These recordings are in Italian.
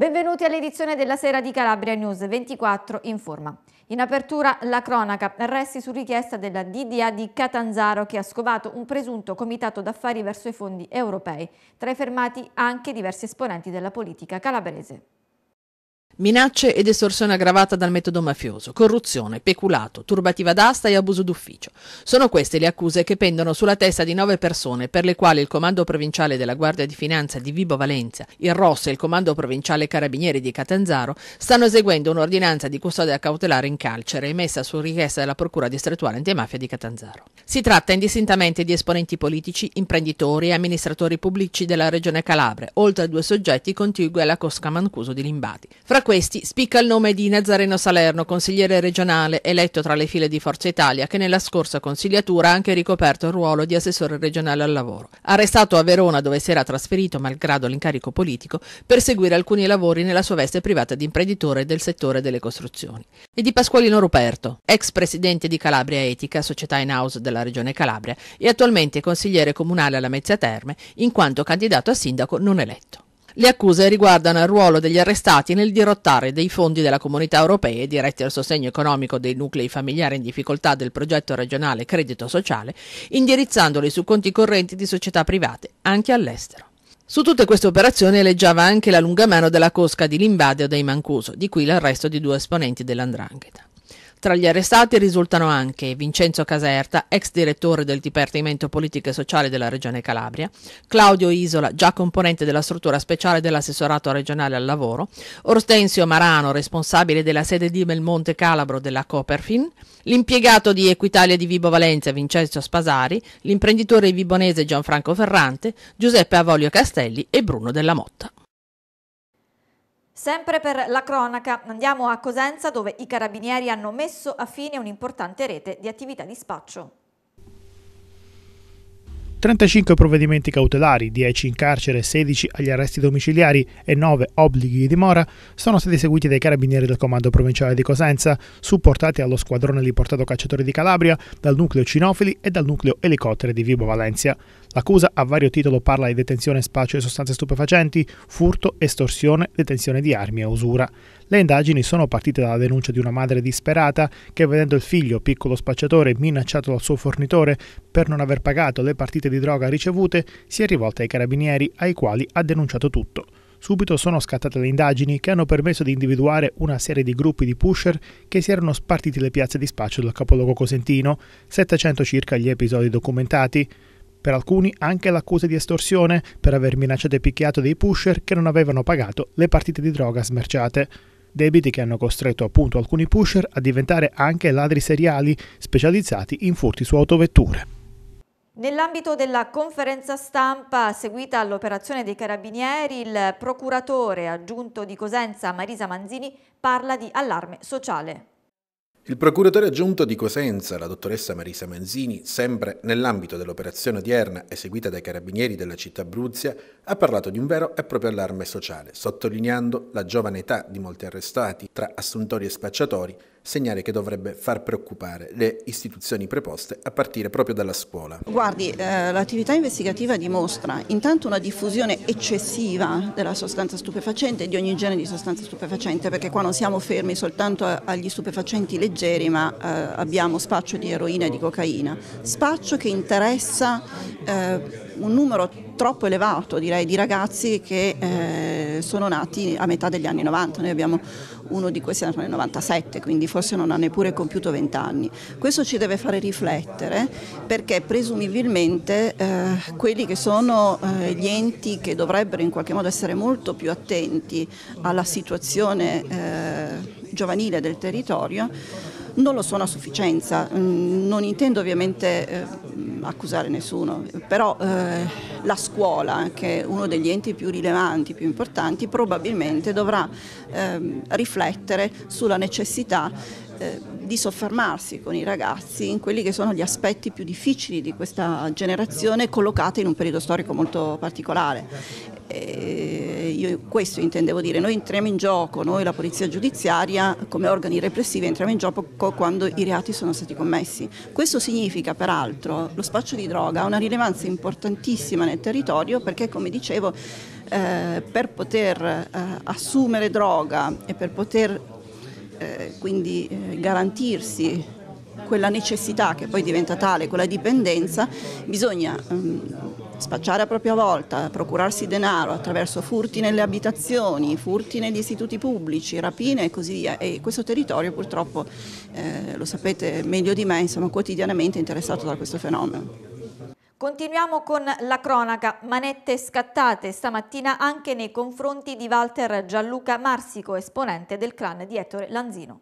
Benvenuti all'edizione della sera di Calabria News 24 in forma. In apertura la cronaca, arresti su richiesta della DDA di Catanzaro che ha scovato un presunto comitato d'affari verso i fondi europei. Tra i fermati anche diversi esponenti della politica calabrese. Minacce ed estorsione aggravata dal metodo mafioso, corruzione, peculato, turbativa d'asta e abuso d'ufficio. Sono queste le accuse che pendono sulla testa di nove persone per le quali il Comando Provinciale della Guardia di Finanza di Vibo Valenza, il ROS e il Comando Provinciale Carabinieri di Catanzaro stanno eseguendo un'ordinanza di custodia cautelare in carcere emessa su richiesta della Procura distrettuale antimafia di Catanzaro. Si tratta indistintamente di esponenti politici, imprenditori e amministratori pubblici della Regione Calabria, oltre a due soggetti contigui alla Cosca Mancuso di Limbati. Fra questi spicca il nome di Nazareno Salerno, consigliere regionale eletto tra le file di Forza Italia, che nella scorsa consigliatura ha anche ricoperto il ruolo di assessore regionale al lavoro. Arrestato a Verona, dove si era trasferito malgrado l'incarico politico, per seguire alcuni lavori nella sua veste privata di imprenditore del settore delle costruzioni. E di Pasqualino Ruperto, ex presidente di Calabria Etica, società in house della regione Calabria, e attualmente consigliere comunale alla Mezzia Terme, in quanto candidato a sindaco non eletto. Le accuse riguardano il ruolo degli arrestati nel dirottare dei fondi della comunità europea diretti al sostegno economico dei nuclei familiari in difficoltà del progetto regionale Credito Sociale, indirizzandoli su conti correnti di società private, anche all'estero. Su tutte queste operazioni alleggiava anche la lunga mano della cosca di Limbade o dei Mancuso, di cui l'arresto di due esponenti dell'Andrangheta. Tra gli arrestati risultano anche Vincenzo Caserta, ex direttore del Dipartimento Politica e Sociale della Regione Calabria, Claudio Isola, già componente della struttura speciale dell'assessorato regionale al lavoro, Orstensio Marano, responsabile della sede di Mel Monte Calabro della Coperfin, l'impiegato di Equitalia di Vibo Valencia Vincenzo Spasari, l'imprenditore vibonese Gianfranco Ferrante, Giuseppe Avoglio Castelli e Bruno Della Motta. Sempre per la cronaca, andiamo a Cosenza dove i carabinieri hanno messo a fine un'importante rete di attività di spaccio. 35 provvedimenti cautelari, 10 in carcere, 16 agli arresti domiciliari e 9 obblighi di dimora sono stati eseguiti dai carabinieri del comando provinciale di Cosenza, supportati dallo squadrone di portato cacciatori di Calabria, dal nucleo cinofili e dal nucleo elicotteri di Vibo Valencia. L'accusa a vario titolo parla di detenzione spaccio di sostanze stupefacenti, furto, estorsione, detenzione di armi e usura. Le indagini sono partite dalla denuncia di una madre disperata che vedendo il figlio, piccolo spacciatore, minacciato dal suo fornitore per non aver pagato le partite di droga ricevute, si è rivolta ai carabinieri ai quali ha denunciato tutto. Subito sono scattate le indagini che hanno permesso di individuare una serie di gruppi di pusher che si erano spartiti le piazze di spaccio del capoluogo cosentino, 700 circa gli episodi documentati. Per alcuni anche l'accusa di estorsione per aver minacciato e picchiato dei pusher che non avevano pagato le partite di droga smerciate. Debiti che hanno costretto appunto alcuni pusher a diventare anche ladri seriali specializzati in furti su autovetture. Nell'ambito della conferenza stampa seguita all'operazione dei carabinieri, il procuratore aggiunto di Cosenza Marisa Manzini parla di allarme sociale. Il procuratore aggiunto di Cosenza, la dottoressa Marisa Manzini, sempre nell'ambito dell'operazione odierna eseguita dai carabinieri della città Bruzia, ha parlato di un vero e proprio allarme sociale, sottolineando la giovane età di molti arrestati, tra assuntori e spacciatori, segnale che dovrebbe far preoccupare le istituzioni preposte a partire proprio dalla scuola. Guardi, eh, l'attività investigativa dimostra intanto una diffusione eccessiva della sostanza stupefacente, e di ogni genere di sostanza stupefacente, perché qua non siamo fermi soltanto agli stupefacenti leggeri, ma eh, abbiamo spaccio di eroina e di cocaina, spaccio che interessa eh, un numero troppo elevato direi di ragazzi che eh, sono nati a metà degli anni 90, noi abbiamo uno di questi nato nel 97, quindi forse non ha neppure compiuto 20 anni. Questo ci deve fare riflettere perché presumibilmente eh, quelli che sono eh, gli enti che dovrebbero in qualche modo essere molto più attenti alla situazione eh, giovanile del territorio non lo sono a sufficienza. Mm, non intendo ovviamente eh, accusare nessuno, però eh, la scuola, che è uno degli enti più rilevanti, più importanti, probabilmente dovrà eh, riflettere sulla necessità eh, di soffermarsi con i ragazzi in quelli che sono gli aspetti più difficili di questa generazione collocata in un periodo storico molto particolare. E eh, io questo intendevo dire, noi entriamo in gioco, noi la polizia giudiziaria come organi repressivi entriamo in gioco quando i reati sono stati commessi. Questo significa peraltro lo spaccio di droga ha una rilevanza importantissima nel territorio perché come dicevo eh, per poter eh, assumere droga e per poter eh, quindi eh, garantirsi quella necessità che poi diventa tale, quella dipendenza, bisogna um, spacciare a propria volta, procurarsi denaro attraverso furti nelle abitazioni, furti negli istituti pubblici, rapine e così via. E questo territorio purtroppo, eh, lo sapete meglio di me, insomma, quotidianamente è interessato da questo fenomeno. Continuiamo con la cronaca, manette scattate stamattina anche nei confronti di Walter Gianluca Marsico, esponente del clan di Ettore Lanzino.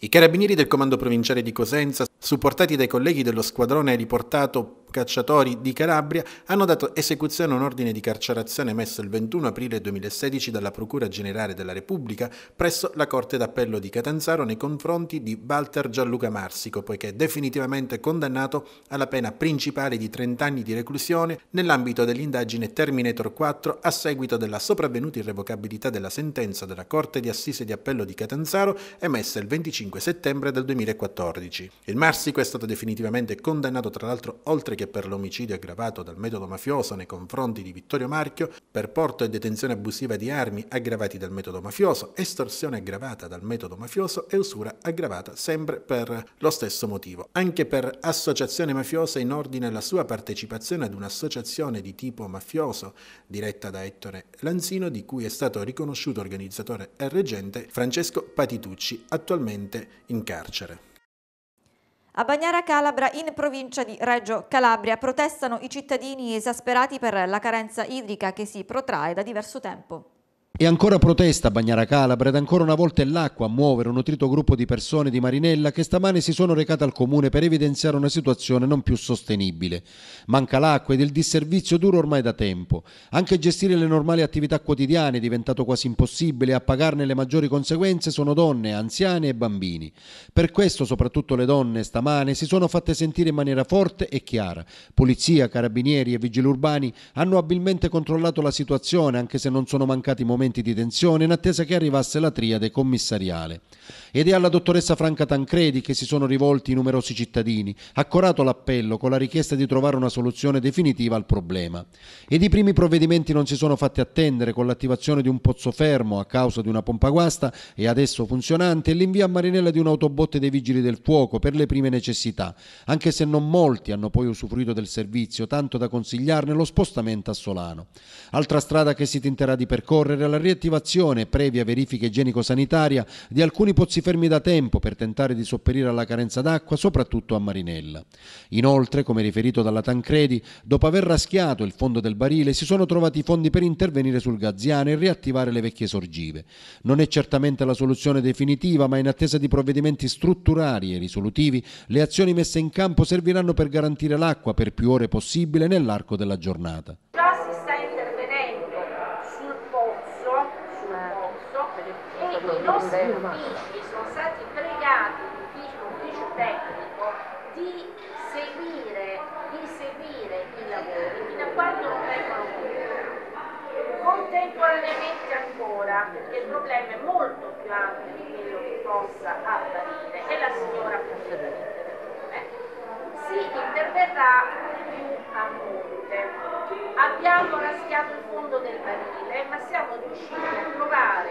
I carabinieri del comando provinciale di Cosenza, supportati dai colleghi dello squadrone riportato cacciatori di Calabria hanno dato esecuzione a un ordine di carcerazione emesso il 21 aprile 2016 dalla Procura Generale della Repubblica presso la Corte d'Appello di Catanzaro nei confronti di Walter Gianluca Marsico, poiché definitivamente condannato alla pena principale di 30 anni di reclusione nell'ambito dell'indagine Terminator 4 a seguito della sopravvenuta irrevocabilità della sentenza della Corte di Assise di Appello di Catanzaro emessa il 25 settembre del 2014. Il Marsico è stato definitivamente condannato tra l'altro oltre che anche per l'omicidio aggravato dal metodo mafioso nei confronti di Vittorio Marchio, per porto e detenzione abusiva di armi aggravati dal metodo mafioso, estorsione aggravata dal metodo mafioso e usura aggravata sempre per lo stesso motivo. Anche per associazione mafiosa in ordine alla sua partecipazione ad un'associazione di tipo mafioso diretta da Ettore Lanzino di cui è stato riconosciuto organizzatore e reggente Francesco Patitucci, attualmente in carcere. A Bagnara Calabra, in provincia di Reggio Calabria, protestano i cittadini esasperati per la carenza idrica che si protrae da diverso tempo. E ancora protesta a Bagnara Calabra ed ancora una volta è l'acqua a muovere un nutrito gruppo di persone di Marinella che stamane si sono recate al comune per evidenziare una situazione non più sostenibile. Manca l'acqua ed il disservizio dura ormai da tempo. Anche gestire le normali attività quotidiane è diventato quasi impossibile e a pagarne le maggiori conseguenze sono donne, anziani e bambini. Per questo soprattutto le donne stamane si sono fatte sentire in maniera forte e chiara. Polizia, carabinieri e vigili urbani hanno abilmente controllato la situazione anche se non sono mancati momenti momenti di tensione in attesa che arrivasse la triade commissariale. Ed è alla dottoressa Franca Tancredi che si sono rivolti i numerosi cittadini, accorato l'appello con la richiesta di trovare una soluzione definitiva al problema. Ed i primi provvedimenti non si sono fatti attendere con l'attivazione di un pozzo fermo a causa di una pompa guasta e adesso funzionante e l'invio a Marinella di un'autobotte dei vigili del fuoco per le prime necessità, anche se non molti hanno poi usufruito del servizio, tanto da consigliarne lo spostamento a Solano. Altra strada che si tenterà di percorrere è la la riattivazione, previa verifica igienico-sanitaria, di alcuni pozzi fermi da tempo per tentare di sopperire alla carenza d'acqua, soprattutto a Marinella. Inoltre, come riferito dalla Tancredi, dopo aver raschiato il fondo del barile si sono trovati i fondi per intervenire sul Gazziano e riattivare le vecchie sorgive. Non è certamente la soluzione definitiva, ma in attesa di provvedimenti strutturali e risolutivi, le azioni messe in campo serviranno per garantire l'acqua per più ore possibile nell'arco della giornata. apparire e la signora può eh. si interverrà più a monte abbiamo raschiato il fondo del barile ma siamo riusciti a trovare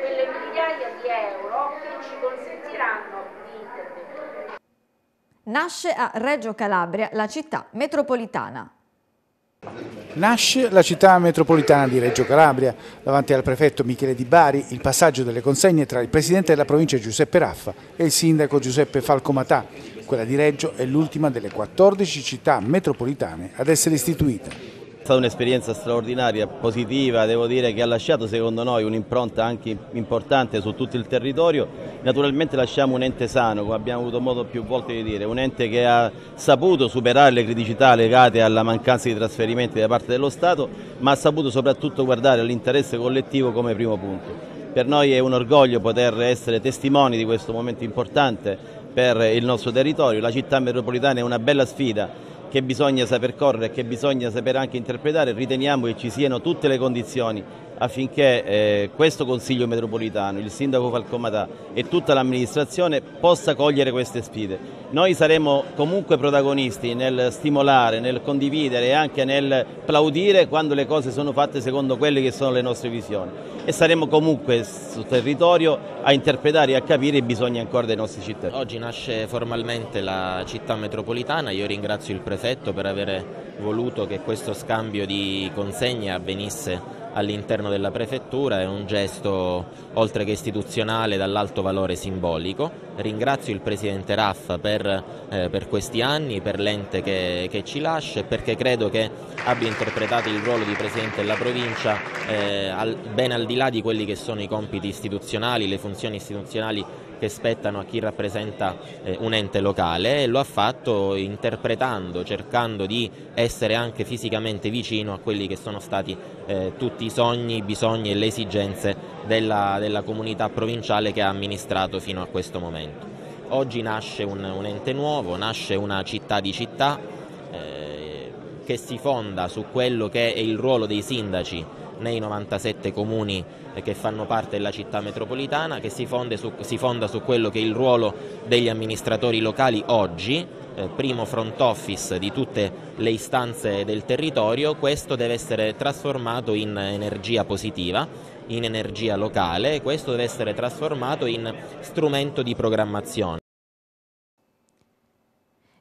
quelle migliaia di euro che ci consentiranno di intervenire Nasce a Reggio Calabria la città metropolitana Nasce la città metropolitana di Reggio Calabria. Davanti al prefetto Michele Di Bari il passaggio delle consegne tra il presidente della provincia Giuseppe Raffa e il sindaco Giuseppe Falcomatà. Quella di Reggio è l'ultima delle 14 città metropolitane ad essere istituita. È stata un'esperienza straordinaria, positiva, devo dire che ha lasciato secondo noi un'impronta anche importante su tutto il territorio. Naturalmente lasciamo un ente sano, come abbiamo avuto modo più volte di dire, un ente che ha saputo superare le criticità legate alla mancanza di trasferimenti da parte dello Stato, ma ha saputo soprattutto guardare all'interesse collettivo come primo punto. Per noi è un orgoglio poter essere testimoni di questo momento importante per il nostro territorio. La città metropolitana è una bella sfida che bisogna saper correre e che bisogna saper anche interpretare, riteniamo che ci siano tutte le condizioni affinché eh, questo Consiglio metropolitano, il Sindaco Falcomatà e tutta l'amministrazione possa cogliere queste sfide. Noi saremo comunque protagonisti nel stimolare, nel condividere e anche nel plaudire quando le cose sono fatte secondo quelle che sono le nostre visioni e saremo comunque sul territorio a interpretare e a capire i bisogni ancora dei nostri cittadini. Oggi nasce formalmente la città metropolitana, io ringrazio il prefetto per aver voluto che questo scambio di consegne avvenisse all'interno della prefettura, è un gesto oltre che istituzionale dall'alto valore simbolico. Ringrazio il Presidente Raffa per, eh, per questi anni, per l'ente che, che, ci lascia e perché credo che abbia interpretato il ruolo di Presidente della provincia eh, al, ben al di là di quelli che sono i compiti istituzionali, le funzioni istituzionali che spettano a chi rappresenta eh, un ente locale e lo ha fatto interpretando, cercando di essere anche fisicamente vicino a quelli che sono stati eh, tutti i sogni, i bisogni e le esigenze della, della comunità provinciale che ha amministrato fino a questo momento. Oggi nasce un, un ente nuovo, nasce una città di città eh, che si fonda su quello che è il ruolo dei sindaci nei 97 comuni che fanno parte della città metropolitana, che si, su, si fonda su quello che è il ruolo degli amministratori locali oggi, eh, primo front office di tutte le istanze del territorio, questo deve essere trasformato in energia positiva, in energia locale, questo deve essere trasformato in strumento di programmazione.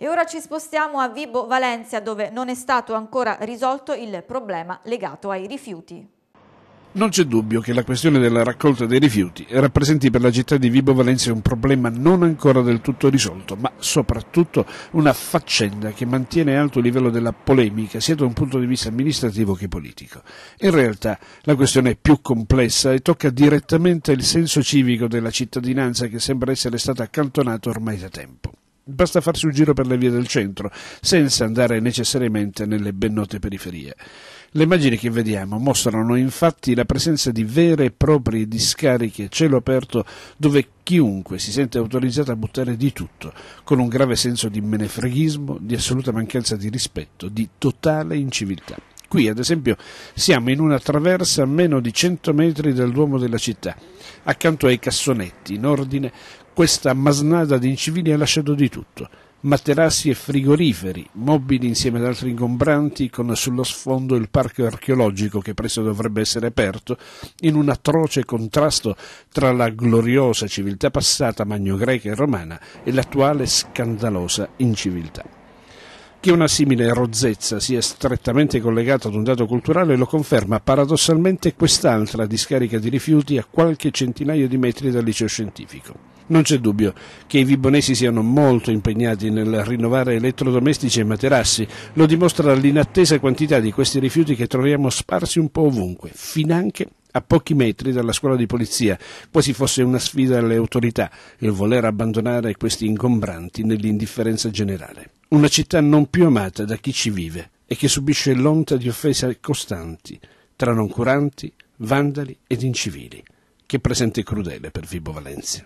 E ora ci spostiamo a Vibo Valencia dove non è stato ancora risolto il problema legato ai rifiuti. Non c'è dubbio che la questione della raccolta dei rifiuti rappresenti per la città di Vibo Valencia un problema non ancora del tutto risolto, ma soprattutto una faccenda che mantiene alto il livello della polemica sia da un punto di vista amministrativo che politico. In realtà la questione è più complessa e tocca direttamente il senso civico della cittadinanza che sembra essere stata accantonata ormai da tempo. Basta farsi un giro per le vie del centro, senza andare necessariamente nelle ben note periferie. Le immagini che vediamo mostrano infatti la presenza di vere e proprie discariche a cielo aperto dove chiunque si sente autorizzato a buttare di tutto, con un grave senso di menefreghismo, di assoluta mancanza di rispetto, di totale inciviltà. Qui, ad esempio, siamo in una traversa a meno di 100 metri dal Duomo della città, accanto ai cassonetti, in ordine, questa masnada di incivili ha lasciato di tutto, materassi e frigoriferi, mobili insieme ad altri ingombranti, con sullo sfondo il parco archeologico che presto dovrebbe essere aperto, in un atroce contrasto tra la gloriosa civiltà passata magno-greca e romana e l'attuale scandalosa inciviltà. Che una simile rozzezza sia strettamente collegata ad un dato culturale lo conferma paradossalmente quest'altra discarica di rifiuti a qualche centinaio di metri dal liceo scientifico. Non c'è dubbio che i vibonesi siano molto impegnati nel rinnovare elettrodomestici e materassi, lo dimostra l'inattesa quantità di questi rifiuti che troviamo sparsi un po' ovunque, finanche a pochi metri dalla scuola di polizia, quasi fosse una sfida alle autorità il voler abbandonare questi ingombranti nell'indifferenza generale. Una città non più amata da chi ci vive e che subisce l'onta di offese costanti tra noncuranti, vandali ed incivili. Che presente crudele per Vibo Valencia.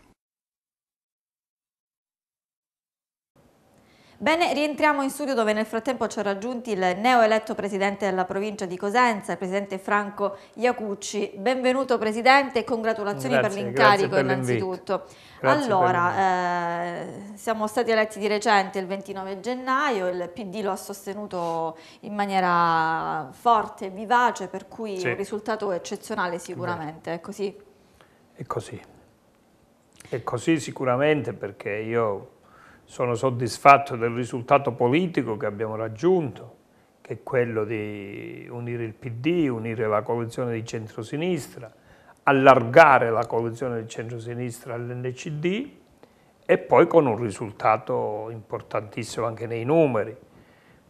Bene, rientriamo in studio dove nel frattempo ci ha raggiunti il neoeletto presidente della provincia di Cosenza, il presidente Franco Iacucci. Benvenuto presidente e congratulazioni grazie, per l'incarico innanzitutto. allora, eh, siamo stati eletti di recente il 29 gennaio, il PD lo ha sostenuto in maniera forte e vivace, per cui sì. un risultato eccezionale sicuramente, Beh. è così? È così. È così sicuramente perché io sono soddisfatto del risultato politico che abbiamo raggiunto, che è quello di unire il PD, unire la coalizione di centrosinistra, allargare la coalizione di centrosinistra all'NCD e poi con un risultato importantissimo anche nei numeri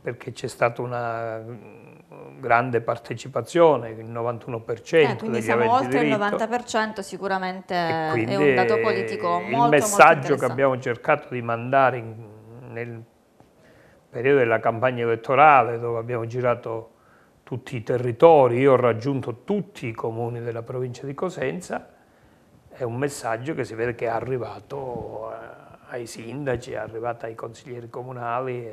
perché c'è stata una mm, grande partecipazione, il 91% eh, quindi degli siamo oltre il 90% sicuramente eh, è un dato politico molto Il messaggio molto che abbiamo cercato di mandare in, nel periodo della campagna elettorale dove abbiamo girato tutti i territori, io ho raggiunto tutti i comuni della provincia di Cosenza, è un messaggio che si vede che è arrivato eh, ai sindaci, è arrivato ai consiglieri comunali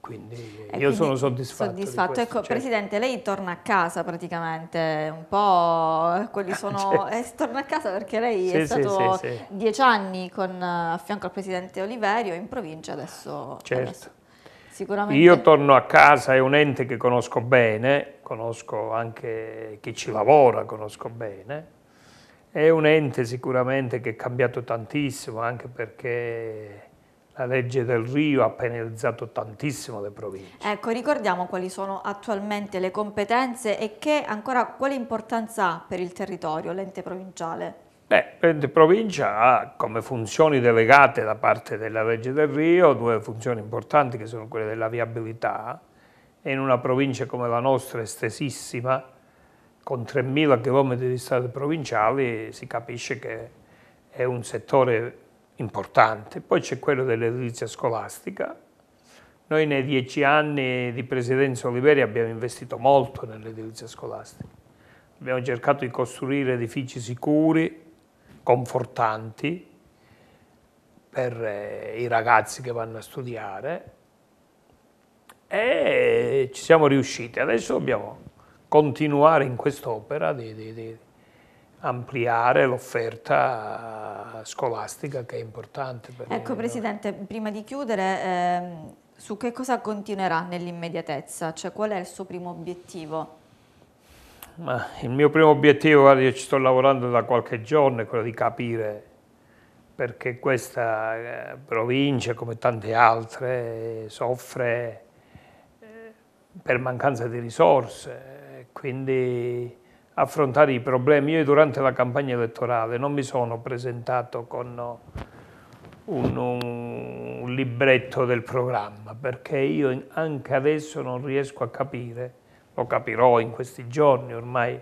quindi e io sono soddisfatto. soddisfatto. Ecco, certo. Presidente, lei torna a casa praticamente un po'. Quelli ah, sono. Ah, certo. eh, torna a casa perché lei sì, è sì, stato sì, dieci anni con, eh, a fianco al presidente Oliverio in provincia, adesso. Certo. adesso. Sicuramente. Io torno a casa, è un ente che conosco bene, conosco anche chi ci lavora, conosco bene. È un ente sicuramente che è cambiato tantissimo anche perché la legge del Rio ha penalizzato tantissimo le province. Ecco, ricordiamo quali sono attualmente le competenze e che ancora quale importanza ha per il territorio l'ente provinciale? Beh, l'ente provincia ha come funzioni delegate da parte della legge del Rio due funzioni importanti che sono quelle della viabilità e in una provincia come la nostra estesissima con 3.000 km di strade provinciali si capisce che è un settore importante, poi c'è quello dell'edilizia scolastica. Noi nei dieci anni di presidenza Oliveri abbiamo investito molto nell'edilizia scolastica. Abbiamo cercato di costruire edifici sicuri, confortanti per eh, i ragazzi che vanno a studiare e ci siamo riusciti. Adesso dobbiamo continuare in quest'opera di, di, di ampliare l'offerta scolastica che è importante. Per ecco Presidente, prima di chiudere, eh, su che cosa continuerà nell'immediatezza? Cioè, qual è il suo primo obiettivo? Ma il mio primo obiettivo, guarda, io ci sto lavorando da qualche giorno, è quello di capire perché questa eh, provincia, come tante altre, soffre eh, per mancanza di risorse. Quindi affrontare i problemi. Io durante la campagna elettorale non mi sono presentato con uh, un, un libretto del programma, perché io anche adesso non riesco a capire, lo capirò in questi giorni ormai,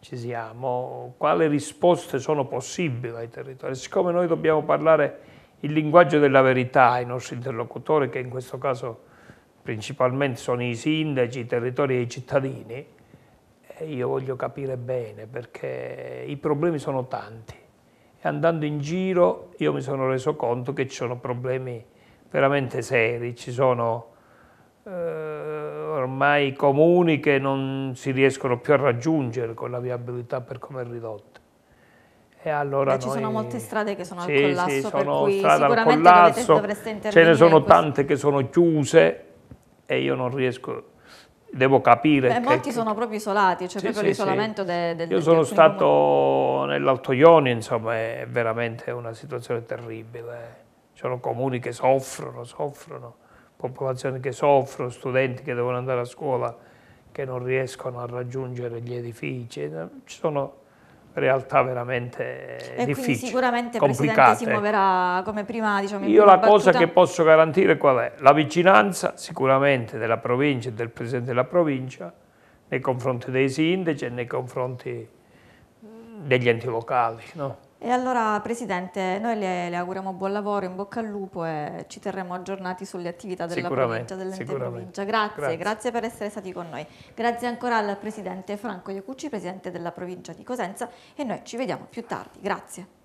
ci siamo, quali risposte sono possibili ai territori. Siccome noi dobbiamo parlare il linguaggio della verità ai nostri interlocutori, che in questo caso principalmente sono i sindaci, i territori e i cittadini, io voglio capire bene perché i problemi sono tanti. E andando in giro io mi sono reso conto che ci sono problemi veramente seri, ci sono eh, ormai comuni che non si riescono più a raggiungere con la viabilità per come è ridotta. E allora Beh, ci noi... sono molte strade che sono sì, al collasso, sì, sono strade al collasso, dovete, ce ne sono queste... tante che sono chiuse e io non riesco devo capire... Beh, molti che, sono proprio isolati, c'è cioè sì, proprio sì, l'isolamento sì. del, del... Io sono stato comuni. nell'Altoione, insomma, è veramente una situazione terribile. Eh. Ci sono comuni che soffrono, soffrono, popolazioni che soffrono, studenti che devono andare a scuola, che non riescono a raggiungere gli edifici. Eh. Ci sono realtà veramente e difficili. sicuramente complicate. Presidente si muoverà come prima diciamo, Io la battuta... cosa che posso garantire qual è? La vicinanza sicuramente della provincia e del Presidente della provincia nei confronti dei sindaci e nei confronti mm, degli enti locali. No? E allora Presidente, noi le, le, auguriamo buon lavoro, in bocca al lupo e ci terremo aggiornati sulle attività della provincia, dell'ente provincia. Grazie, grazie, grazie, per essere stati con noi. Grazie ancora al Presidente Franco Iacucci, Presidente della provincia di Cosenza e noi ci vediamo più tardi. Grazie.